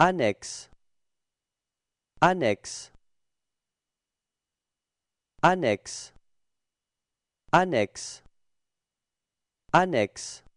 annexe annexe annexe annexe annexe